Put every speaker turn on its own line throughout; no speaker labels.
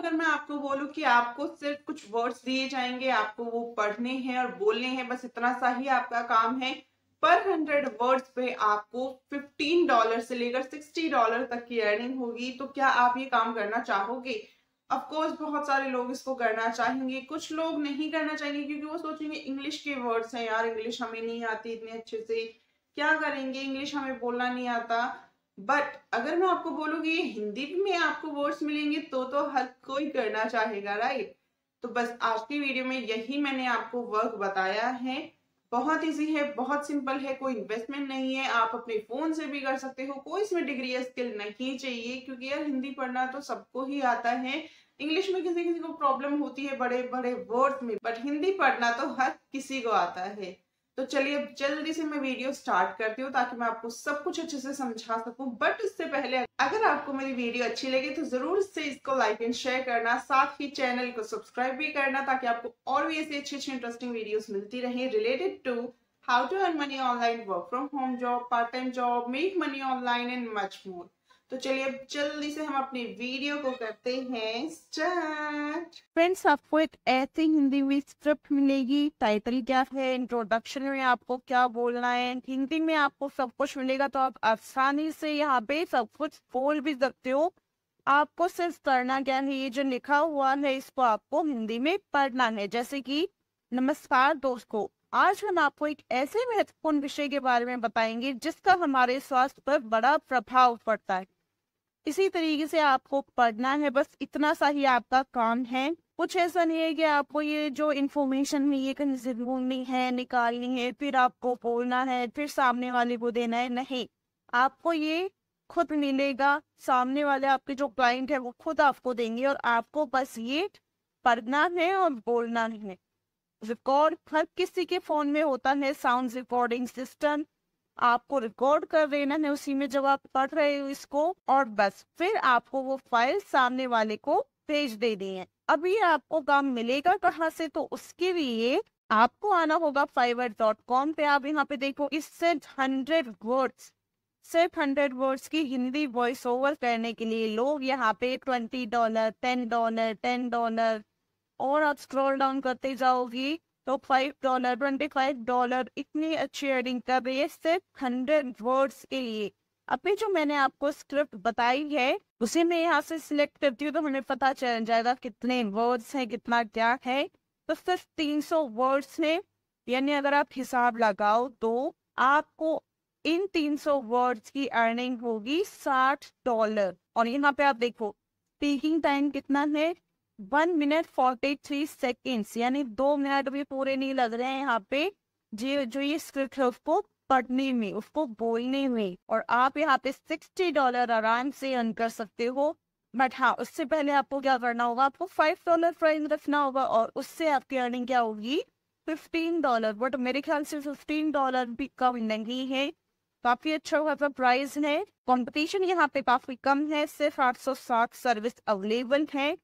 अगर मैं आपको बोलूं कि आपको सिर्फ कुछ वर्ड्स दिए जाएंगे आपको वो पढ़ने हैं और बोलने हैं बस इतना सा ही आपका काम है पर हंड्रेड वर्ड्स पे आपको फिफ्टीन डॉलर से लेकर सिक्सटी डॉलर तक की अर्निंग होगी तो क्या आप ये काम करना चाहोगे अफकोर्स बहुत सारे लोग इसको करना चाहेंगे कुछ लोग नहीं करना चाहेंगे क्योंकि वो सोचेंगे इंग्लिश के वर्ड्स हैं यार इंग्लिश हमें नहीं आती इतने अच्छे से क्या करेंगे इंग्लिश हमें बोलना नहीं आता बट अगर मैं आपको बोलूंगी हिंदी में आपको वर्ड्स मिलेंगे तो तो हर कोई करना चाहेगा राइट तो बस आज की वीडियो में यही मैंने आपको वर्क बताया है बहुत इजी है बहुत सिंपल है कोई इन्वेस्टमेंट नहीं है आप अपने फोन से भी कर सकते हो कोई इसमें डिग्री या स्किल नहीं चाहिए क्योंकि यार हिंदी पढ़ना तो सबको ही आता है इंग्लिश में किसी किसी को प्रॉब्लम होती है बड़े बड़े वर्ड्स में बट हिंदी पढ़ना तो हर किसी को आता है तो चलिए अब जल्दी से मैं वीडियो स्टार्ट करती हूँ ताकि मैं आपको सब कुछ अच्छे से समझा सकूं बट उससे पहले अगर आपको मेरी वीडियो अच्छी लगी तो जरूर से इसको लाइक एंड शेयर करना साथ ही चैनल को सब्सक्राइब भी करना ताकि आपको और भी ऐसी अच्छी अच्छी इंटरेस्टिंग वीडियो मिलती रहे related to how to earn money online work from home job part time job make money online and much more तो चलिए अब जल्दी से हम अपने वीडियो को करते हैं स्टार्ट
फ्रेंड्स आपको एक ऐसी हिंदी में स्क्रिप्ट मिलेगी टाइटल क्या है इंट्रोडक्शन में आपको क्या बोलना है हिंदी में आपको सब कुछ मिलेगा तो आप आसानी से यहाँ पे सब कुछ बोल भी सकते हो आपको सिर्फ करना क्या है ये जो लिखा हुआ है इसको आपको हिंदी में पढ़ना है जैसे कि नमस्कार दोस्तों आज हम आपको एक ऐसे महत्वपूर्ण विषय के बारे में बताएंगे जिसका हमारे स्वास्थ्य पर बड़ा प्रभाव पड़ता है इसी तरीके से आपको पढ़ना है बस इतना सा ही आपका काम है कुछ ऐसा नहीं है कि आपको ये जो इन्फॉर्मेशन है ये कहीं से ढूंढनी है निकालनी है फिर आपको बोलना है फिर सामने वाले को देना है नहीं आपको ये खुद मिलेगा सामने वाले आपके जो क्लाइंट है वो खुद आपको देंगे और आपको बस ये पढ़ना है और बोलना है रिकॉर्ड हर किसी के फोन में होता है साउंड रिकॉर्डिंग सिस्टम आपको रिकॉर्ड कर देना है उसी में जब आप पढ़ रहे हो इसको और बस फिर आपको वो फाइल सामने वाले को भेज दे दी है अभी आपको काम मिलेगा कहाँ से तो उसके लिए आपको आना होगा फाइवर डॉट कॉम पे आप यहाँ पे देखो इससे हंड्रेड वर्ड्स सिर्फ हंड्रेड वर्ड्स की हिंदी वॉइस ओवर करने के लिए लोग यहाँ पे twenty dollar ten dollar ten dollar और आप स्क्रॉल डाउन करते जाओगी तो five dollar twenty five dollar इतनी अच्छी अर्निंग कर रही है सिर्फ हंड्रेड वर्ड्स के लिए अभी जो मैंने आपको स्क्रिप्ट बताई है उसे मैं यहाँ से सिलेक्ट करती हूँ तो हमें पता चल जाएगा कितने वर्ड्स हैं कितना क्या है तो सिर्फ तीन सौ वर्ड्स में यानी अगर आप हिसाब लगाओ तो आपको इन तीन सौ वर्ड्स की अर्निंग होगी साठ डॉलर और यहाँ पे आप देखो स्पीकिंग टाइम कितना है one minute forty three seconds यानी दो मिनट भी पूरे नहीं लग रहे हैं यहाँ पे जी जो ये स्क्रिप्ट है उसको पढ़ने में उसको बोलने में और आप यहाँ पे सिक्सटी डॉलर आराम से अर्न कर सकते हो बट हाँ उससे पहले आपको क्या करना होगा आपको फाइव डॉलर प्राइस रखना होगा और उससे आपकी अर्निंग क्या होगी फिफ्टीन डॉलर बट मेरे ख्याल से फिफ्टीन डॉलर भी कम नहीं है काफी अच्छा खासा प्राइस है कंपटीशन यहाँ पे काफी कम है सिर्फ आठ सौ साठ सर्विस अवेलेबल है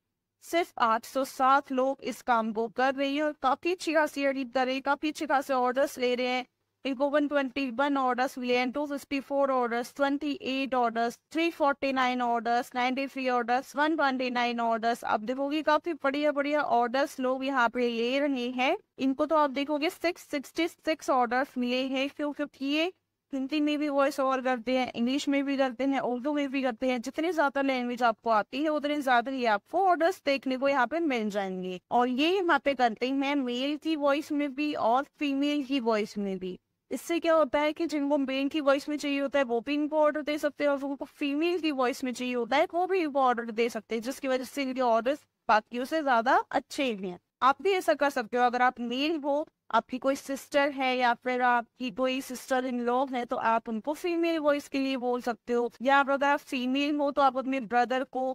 सिर्फ आठ सौ सात लोग इस काम को कर रहे हैं और काफ़ी अच्छी खासी अडीप कर रहे हैं काफ़ी अच्छे खासे ऑर्डर्स ले रहे हैं इनको वन ट्वेंटी वन ऑर्डर्स मिले हैं two fifty four orders twenty eight orders three forty nine orders ninety three orders one twenty nine orders आप देखोगे काफी बढ़िया बढ़िया ऑर्डर्स लोग यहाँ पे ले रहे हैं इनको तो आप देखोगे सिक्स सिक्सटी सिक्स ऑर्डर्स मिले हैं क्योंकि हिंदी में भी वॉइस ओवर करते हैं इंग्लिश में भी करते हैं उर्दू में भी करते हैं जितनी ज्यादा लैंग्वेज आपको आती है उतने ज्यादा ये आपको ऑर्डर्स देखने को यहाँ पे मिल जाएंगे और ये यहाँ पे करते हैं मेल की वॉइस में भी और फीमेल की वॉइस में भी इससे क्या होता है कि जिनको मेल की वॉइस में चाहिए होता है वो भी इनको ऑर्डर दे सकते हैं और जिनको फीमेल की वॉइस में चाहिए होता है वो भी इनको ऑर्डर दे सकते हैं जिसकी वजह से इनके ऑर्डर बाकी से ज्यादा अच्छे भी हैं आप भी ऐसा कर सकते हो अगर आप मेल हो आपकी कोई सिस्टर है या फिर आपकी कोई सिस्टर इन लॉ है तो आप उनको फीमेल वॉइस के लिए बोल सकते हो या अगर आप फीमेल हो तो आप अपने ब्रदर को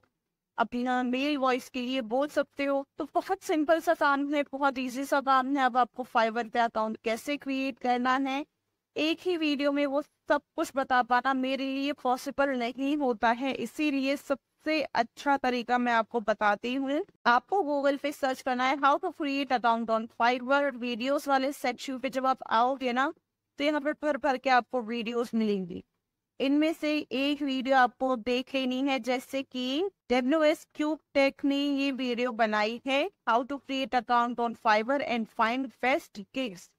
अपना मेल वॉइस के लिए बोल सकते हो तो बहुत सिंपल सा काम है बहुत इजी सा काम है अब आपको फाइवर पे अकाउंट कैसे क्रिएट करना है एक ही वीडियो में वो सब कुछ बता पाना मेरे लिए पॉसिबल नहीं होता है इसीलिए सब सबसे अच्छा तरीका मैं आपको बताती हूँ आपको गूगल पे सर्च करना है how to create account on Fiverr videos वाले सेक्शन पे जब आप आओगे ना तो यहाँ पर भर भर के आपको वीडियोस मिलेंगी इनमें से एक वीडियो आपको देख लेनी है जैसे कि डब्ल्यू एस क्यूब टेक ने ये वीडियो बनाई है how to create account on Fiverr and find best gift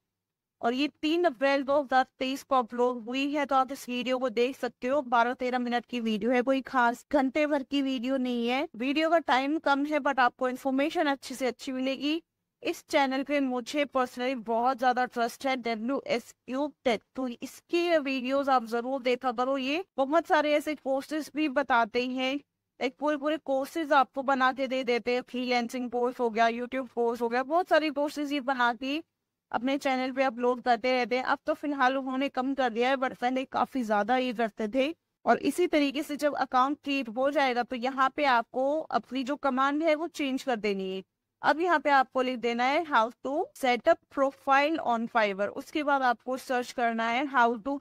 और ये तीन अप्रैल दो हजार तेईस को अपलोड हुई है तो आप इस वीडियो को देख सकते हो बारह तेरह मिनट की वीडियो है कोई खास घंटे भर की वीडियो नहीं है वीडियो का टाइम कम है बट आपको इन्फॉर्मेशन अच्छी से अच्छी मिलेगी इस चैनल पे मुझे पर्सनली बहुत ज्यादा ट्रस्ट है डब्ल्यू एस यू टेक तो इसके वीडियोस आप जरूर देखा करो ये बहुत सारे ऐसे कोर्सेज भी बताते हैं एक पूरे पूरे कोर्सेज आपको बना के दे देते हैं लेंसिंग कोर्स हो गया यूट्यूब कोर्स हो गया बहुत सारे कोर्सेज ये बनाती है अपने चैनल पे अपलोड करते रहते हैं अब तो फिलहाल उन्होंने कम कर दिया है बट पहले काफी ज्यादा ये करते थे और इसी तरीके से जब अकाउंट क्रिएट हो जाएगा तो यहाँ पे आपको अपनी जो कमांड है वो चेंज कर देनी है अब यहाँ पे आपको लिख देना है how to set up profile on Fiverr उसके बाद आपको सर्च करना है how to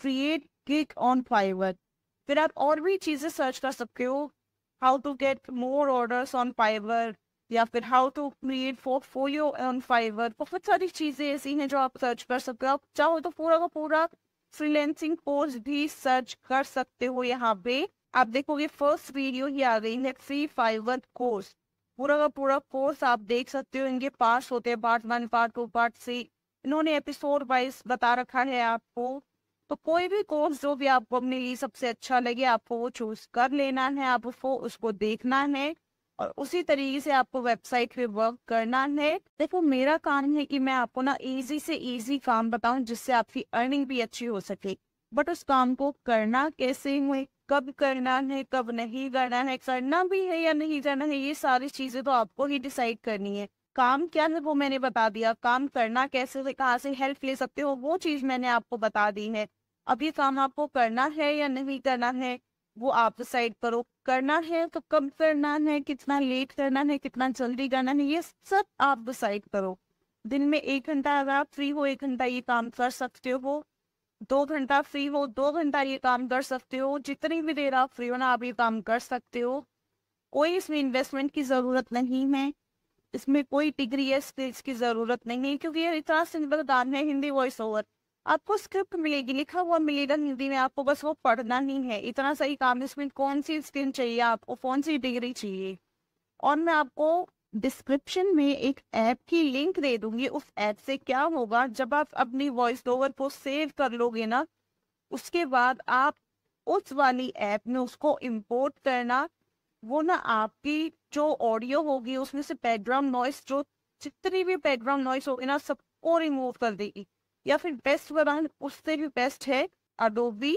create gig on Fiverr फिर आप और भी चीजें सर्च कर सकते हो how to get more order on Fiverr या फिर how to create portfolio on Fiverr बहुत सारी चीजें ऐसी हैं जो आप सर्च कर सकते हो आप चाहो तो पूरा का पूरा फ्रीलेंसिंग कोर्स भी सर्च कर सकते हो यहाँ पे आप देखोगे फर्स्ट वीडियो ही आ गई है फ्री फाइवर कोर्स पूरा का पूरा कोर्स आप देख सकते हो इनके पास होते हैं part one part two part three इन्होंने एपिसोड वाइज बता रखा है आपको तो कोई भी कोर्स जो भी आपको अपने लिए सबसे अच्छा लगे आपको वो चूज कर लेना है आपको उसको देखना है और उसी तरीके से आपको वेबसाइट पे वर्क करना है देखो मेरा काम है कि मैं आपको ना इजी से इजी काम बताऊं जिससे आपकी अर्निंग भी अच्छी हो सके बट उस काम को करना कैसे हुए कब करना है कब नहीं करना है करना भी है या नहीं करना है ये सारी चीजें तो आपको ही डिसाइड करनी है काम क्या है वो मैंने बता दिया काम करना कैसे कहाँ से हेल्प ले सकते हो वो चीज मैंने आपको बता दी है अब ये काम आपको करना है या नहीं करना है वो आप डिसाइड करो करना है तो कब करना है कितना लेट करना है कितना जल्दी करना है ये सब आप डिसाइड करो दिन में एक घंटा अगर आप फ्री हो एक घंटा ये काम कर सकते हो दो घंटा फ्री हो दो घंटा ये काम कर सकते हो जितनी भी देर आप फ्री हो ना आप ये काम कर सकते हो कोई इसमें इन्वेस्टमेंट की ज़रूरत नहीं है इसमें कोई डिग्री या स्किल्स की ज़रूरत नहीं है क्योंकि ये इतना सिंपल काम है हिंदी वॉइस ओवर आपको स्क्रिप्ट मिलेगी लिखा हुआ मिलेगा हिंदी में आपको बस वो पढ़ना नहीं है इतना सही काम इसमें कौन सी स्किल चाहिए आपको कौन सी डिग्री चाहिए और मैं आपको डिस्क्रिप्शन में एक ऐप की लिंक दे दूंगी उस ऐप से क्या होगा जब आप अपनी वॉइस ओवर को सेव कर लोगे ना उसके बाद आप उस वाली ऐप में उसको इंपोर्ट करना वो ना आपकी जो ऑडियो होगी उसमें से बैकग्राउंड नॉइस जो जितनी भी बैकग्राउंड नॉइस होगी ना सबको रिमूव कर देगी या फिर बेस्ट बनाना उससे भी बेस्ट है अडोबी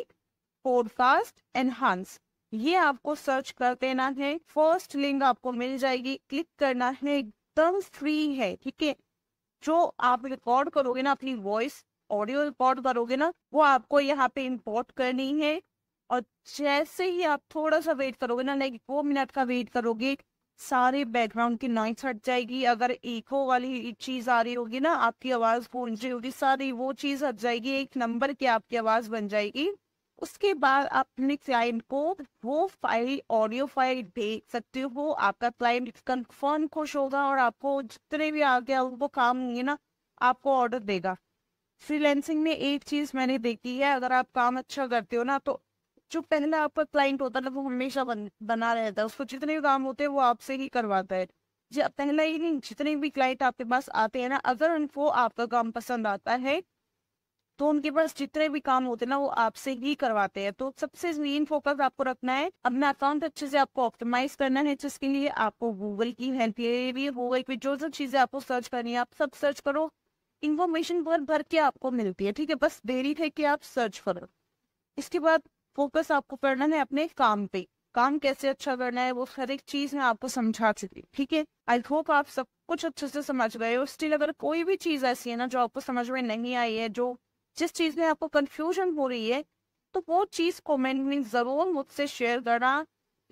पॉडकास्ट एनहांस ये आपको सर्च कर देना है फर्स्ट लिंक आपको मिल जाएगी क्लिक करना है एकदम फ्री है ठीक है जो आप रिकॉर्ड करोगे ना अपनी वॉइस ऑडियो रिकॉर्ड करोगे ना वो आपको यहाँ पे इंपोर्ट करनी है और जैसे ही आप थोड़ा सा वेट करोगे ना लाइक दो मिनट का वेट करोगे सारे बैकग्राउंड की नॉइस हट जाएगी अगर इको वाली चीज आ रही होगी ना आपकी आवाज गूंज रही होगी सारी वो चीज हट जाएगी एक नंबर की आपकी आवाज बन जाएगी उसके बाद आप अपने क्लाइंट को वो फाइल ऑडियो फाइल भेज सकते हो आपका क्लाइंट कंफर्म खुश होगा और आपको जितने भी आ गया उनको काम होंगे ना आपको ऑर्डर देगा फ्रीलैंसिंग में एक चीज मैंने देखी है अगर आप काम अच्छा करते हो ना तो जो पहला आपका क्लाइंट होता है वो हमेशा बन, बना रहता है उसको जितने भी काम होते हैं वो आपसे ही करवाता है पहला ही नहीं जितने भी क्लाइंट आपके पास आते हैं ना अगर उनको आपका काम पसंद आता है तो उनके पास जितने भी काम होते हैं ना वो आपसे ही करवाते हैं तो सबसे मेन फोकस आपको रखना है अपना अकाउंट अच्छे से आपको ऑप्टिमाइज करना है जिसके लिए आपको गूगल की हेल्प लेनी है गूगल पे जो जो चीजें आपको सर्च करनी है आप सब सर्च करो इन्फॉर्मेशन भर भर के आपको मिलती है ठीक है बस देरी है कि आप सर्च करो इसके बाद फोकस आपको करना है अपने काम पे काम कैसे अच्छा करना है वो हर एक चीज मैं आपको समझा चुकी ठीक है आई होप आप सब कुछ अच्छे से समझ गए और स्टिल अगर कोई भी चीज ऐसी है ना जो आपको समझ में नहीं आई है जो जिस चीज में आपको कंफ्यूजन हो रही है तो वो चीज कमेंट में जरूर मुझसे शेयर करना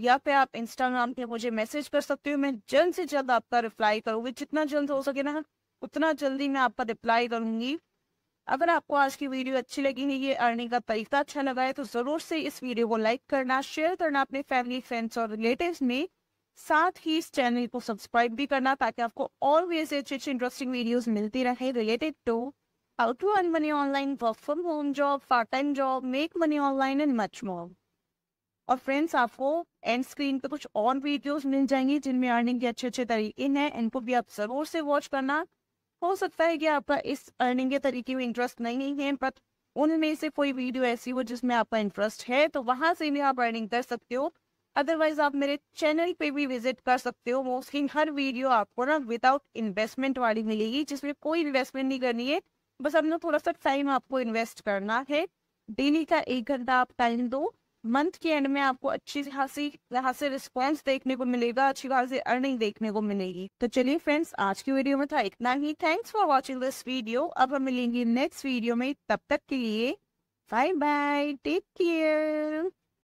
या फिर आप इंस्टाग्राम पे मुझे मैसेज कर सकते हो मैं जल्द से जल्द आपका रिप्लाई करूंगी जितना जल्द हो सके ना उतना जल्दी मैं आपका रिप्लाई करूंगी अगर आपको आज की वीडियो अच्छी लगी है ये अर्निंग का तरीका अच्छा लगा है तो जरूर से इस वीडियो को लाइक करना शेयर करना अपने फैमिली फ्रेंड्स और रिलेटिव में साथ ही इस चैनल को सब्सक्राइब भी करना ताकि आपको और भी ऐसे अच्छे अच्छे इंटरेस्टिंग वीडियोस मिलती रहे related to how to earn money online work from home job part time job make money online and much more और फ्रेंड्स आपको एंड स्क्रीन पे कुछ और वीडियोस मिल जाएंगी जिनमें अर्निंग के अच्छे अच्छे तरीके हैं इनको भी आप जरूर से वॉच करना हो सकता है कि आपका इस अर्निंग के तरीके में इंटरेस्ट नहीं है बट उनमें से कोई वीडियो ऐसी हो जिसमें आपका इंटरेस्ट है तो वहां से भी आप अर्निंग कर सकते हो अदरवाइज आप मेरे चैनल पे भी विजिट कर सकते हो मोस्टली हर वीडियो आपको ना विदाउट इन्वेस्टमेंट वाली मिलेगी जिसमें कोई इन्वेस्टमेंट नहीं करनी है बस अपना थोड़ा सा टाइम आपको इन्वेस्ट करना है डेली का एक घंटा आप टाइम दो मंथ के एंड में आपको अच्छी खासी से रिस्पॉन्स देखने को मिलेगा अच्छी खासी अर्निंग देखने को मिलेगी तो चलिए फ्रेंड्स आज की वीडियो में था इतना ही thanks for watching this video अब हम मिलेंगे नेक्स्ट वीडियो में तब तक के लिए बाय बाय टेक केयर